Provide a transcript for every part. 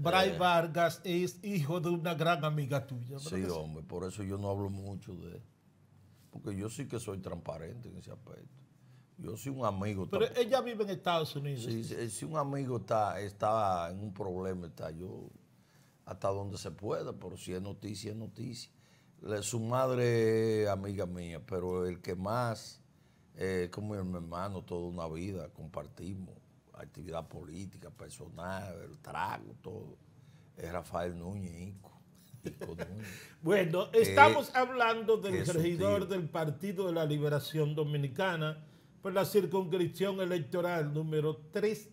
Bray eh, Vargas es hijo de una gran amiga tuya. Sí, hombre, por eso yo no hablo mucho de él. Porque yo sí que soy transparente en ese aspecto. Yo soy un amigo. Pero ella vive en Estados Unidos. Sí, si un amigo está, en un problema, está yo hasta donde se pueda, pero si es noticia, es noticia. su madre es amiga mía, pero el que más, eh, como mi hermano, toda una vida, compartimos actividad política, personal, el trago, todo, es Rafael Núñez Inco. Núñez. bueno, eh, estamos hablando del regidor del Partido de la Liberación Dominicana por la circunscripción electoral número 3.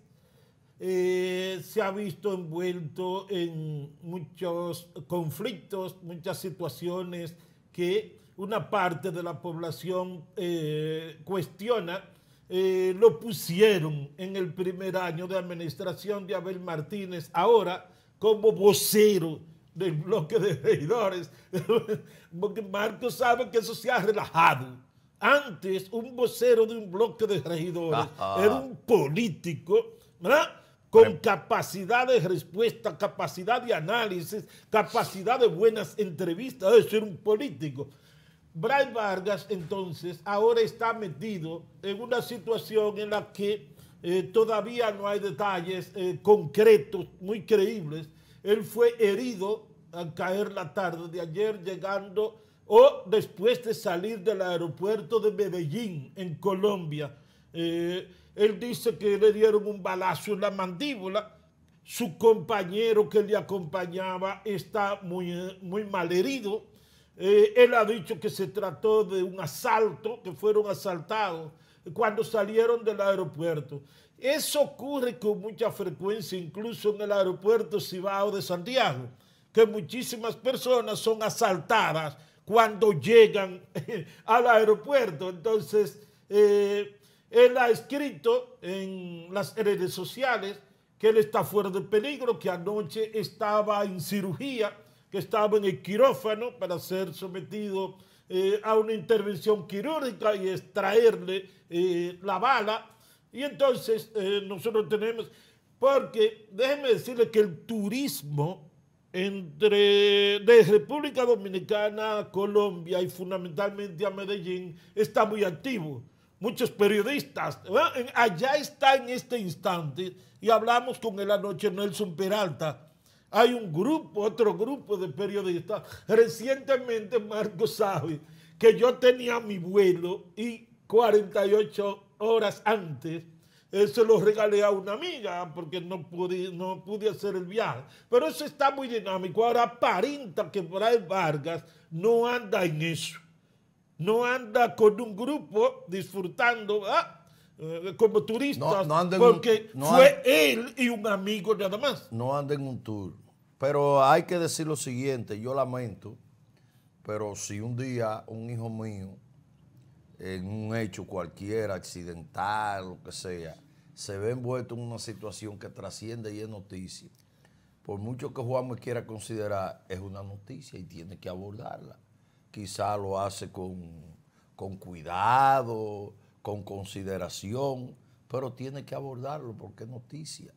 Eh, se ha visto envuelto en muchos conflictos, muchas situaciones que una parte de la población eh, cuestiona eh, lo pusieron en el primer año de administración de Abel Martínez, ahora como vocero del bloque de regidores, porque Marco sabe que eso se ha relajado. Antes, un vocero de un bloque de regidores era un político, ¿verdad? con capacidad de respuesta, capacidad de análisis, capacidad de buenas entrevistas, eso ser un político. Bray Vargas entonces ahora está metido en una situación en la que eh, todavía no hay detalles eh, concretos, muy creíbles. Él fue herido al caer la tarde de ayer llegando o después de salir del aeropuerto de Medellín en Colombia. Eh, él dice que le dieron un balazo en la mandíbula. Su compañero que le acompañaba está muy, muy mal herido eh, él ha dicho que se trató de un asalto, que fueron asaltados cuando salieron del aeropuerto. Eso ocurre con mucha frecuencia, incluso en el aeropuerto Cibao de Santiago, que muchísimas personas son asaltadas cuando llegan al aeropuerto. Entonces, eh, él ha escrito en las redes sociales que él está fuera de peligro, que anoche estaba en cirugía estaba en el quirófano para ser sometido eh, a una intervención quirúrgica y extraerle eh, la bala. Y entonces eh, nosotros tenemos, porque déjenme decirle que el turismo entre de República Dominicana Colombia y fundamentalmente a Medellín está muy activo. Muchos periodistas, allá está en este instante y hablamos con él anoche Nelson Peralta hay un grupo, otro grupo de periodistas. Recientemente Marco sabe que yo tenía mi vuelo y 48 horas antes se lo regalé a una amiga porque no pude, no pude hacer el viaje. Pero eso está muy dinámico. Ahora aparenta que el Vargas no anda en eso. No anda con un grupo disfrutando. Ah, eh, como turistas, porque fue él y un amigo nada más. No anden un tour. Pero hay que decir lo siguiente, yo lamento, pero si un día un hijo mío, en un hecho cualquiera, accidental, lo que sea, se ve envuelto en una situación que trasciende y es noticia, por mucho que Juan me quiera considerar, es una noticia y tiene que abordarla. Quizá lo hace con, con cuidado, con consideración, pero tiene que abordarlo porque es noticia.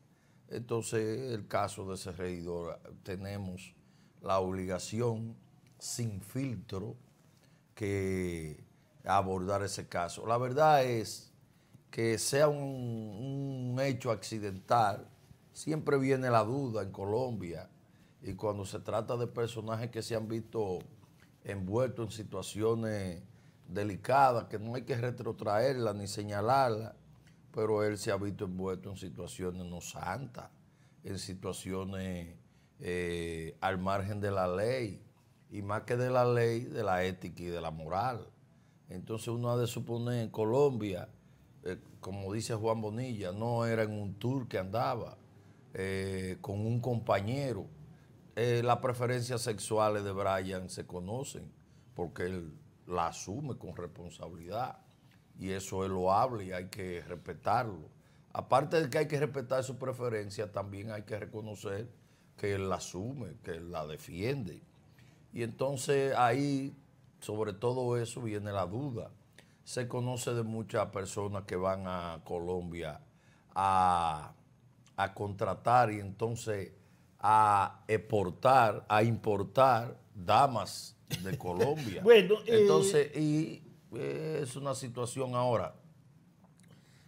Entonces, el caso de ese regidor, tenemos la obligación sin filtro que abordar ese caso. La verdad es que sea un, un hecho accidental, siempre viene la duda en Colombia y cuando se trata de personajes que se han visto envueltos en situaciones delicada, que no hay que retrotraerla ni señalarla, pero él se ha visto envuelto en situaciones no santas, en situaciones eh, al margen de la ley, y más que de la ley, de la ética y de la moral. Entonces uno ha de suponer en Colombia, eh, como dice Juan Bonilla, no era en un tour que andaba, eh, con un compañero. las preferencias sexuales de Brian se conocen, porque él la asume con responsabilidad y eso es loable y hay que respetarlo. Aparte de que hay que respetar su preferencia, también hay que reconocer que él la asume, que él la defiende. Y entonces ahí, sobre todo eso, viene la duda. Se conoce de muchas personas que van a Colombia a, a contratar y entonces a exportar, a importar damas de Colombia. bueno, eh, entonces, y eh, es una situación ahora.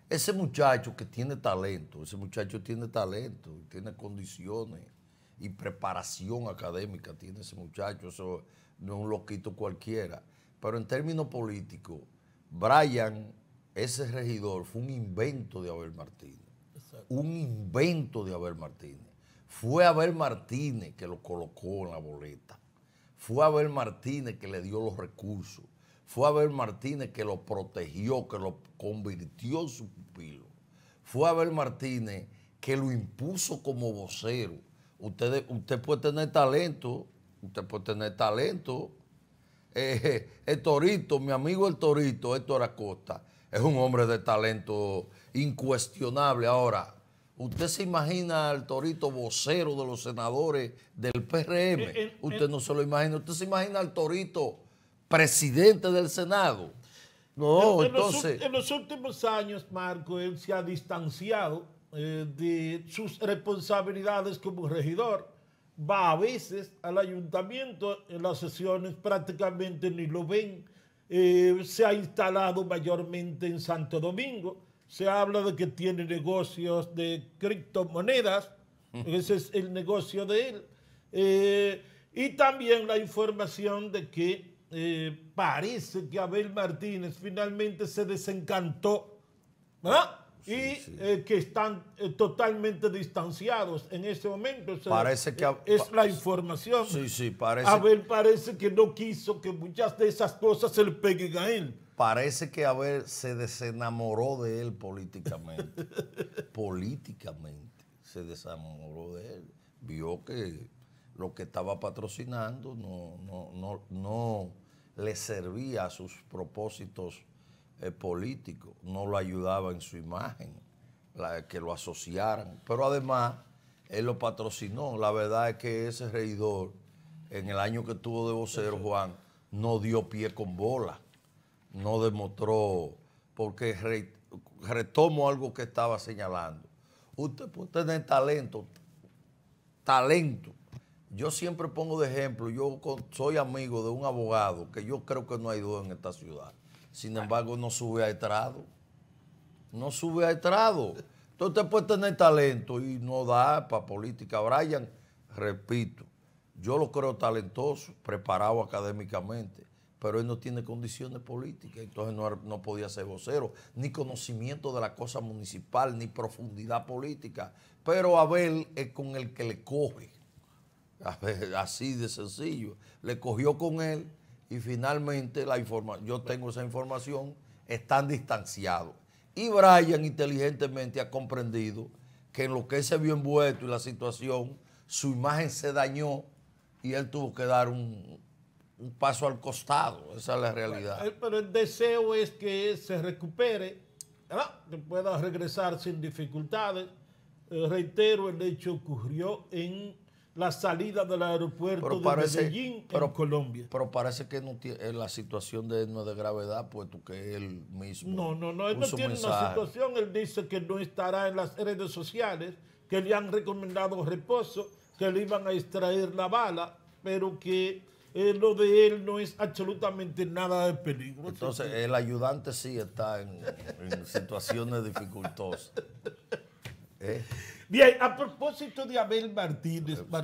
Ese muchacho que tiene talento, ese muchacho tiene talento, tiene condiciones y preparación académica, tiene ese muchacho, eso no es un loquito cualquiera. Pero en términos políticos, Brian, ese regidor, fue un invento de Abel Martínez. Un invento de Abel Martínez. Fue Abel Martínez que lo colocó en la boleta. Fue Abel Martínez que le dio los recursos. Fue Abel Martínez que lo protegió, que lo convirtió en su pupilo. Fue Abel Martínez que lo impuso como vocero. Usted, usted puede tener talento, usted puede tener talento. Eh, el Torito, mi amigo el Torito, Héctor Acosta, es un hombre de talento incuestionable. Ahora, ¿Usted se imagina al Torito vocero de los senadores del PRM? Eh, eh, usted eh. no se lo imagina. ¿Usted se imagina al Torito presidente del Senado? No, en, Los, últimos años, Marco, él se ha distanciado de sus responsabilidades como regidor. Va a veces al ayuntamiento en las sesiones, prácticamente ni lo ven. se ha instalado mayormente en Santo Domingo se habla de que tiene negocios de criptomonedas, mm. ese es el negocio de él, eh, y también la información de que eh, parece que Abel Martínez finalmente se desencantó y eh, que están totalmente distanciados en ese momento. parece que es la información. Sí, sí, parece. Abel parece que no quiso que muchas de esas cosas se le peguen a él parece que a ver se desenamoró de él políticamente. políticamente se desenamoró de él. Vio que lo que estaba patrocinando no, no, le servía a sus propósitos eh, políticos, no lo ayudaba en su imagen, que lo asociaran. Pero además, él lo patrocinó. La verdad es que ese reidor, en el año que tuvo de vocero, Juan, no dio pie con bola no demostró, porque retomo algo que estaba señalando. Usted puede tener talento, talento. Yo siempre pongo de ejemplo, yo soy amigo de un abogado que yo creo que no hay duda en esta ciudad. Sin embargo, no sube a estrado. No sube a estrado. Entonces usted puede tener talento y no da para política. Brian, repito, yo lo creo talentoso, preparado académicamente pero él no tiene condiciones políticas, entonces no, no, podía ser vocero, ni conocimiento de la cosa municipal, ni profundidad política. Pero Abel es con el que le coge, así de sencillo. Le cogió con él y finalmente la información, yo tengo esa información, están distanciados. Y Brian inteligentemente ha comprendido que en lo que él se vio envuelto y la situación, su imagen se dañó y él tuvo que dar un, un paso al costado, esa es la realidad. Pero el deseo es que se recupere, que pueda regresar sin dificultades. Eh, reitero, el hecho ocurrió en la salida del aeropuerto de Medellín pero, en Colombia. Pero parece que no tiene, eh, la situación de no es de gravedad, puesto que él mismo. No, no, no, él no tiene una situación. Él dice que no estará en las redes sociales, que le han recomendado reposo, que le iban a extraer la bala, pero que eh, lo de él no es absolutamente nada de peligro. Entonces, el ayudante sí está en, situaciones dificultosas. Bien, a propósito de Abel Martínez. Eh,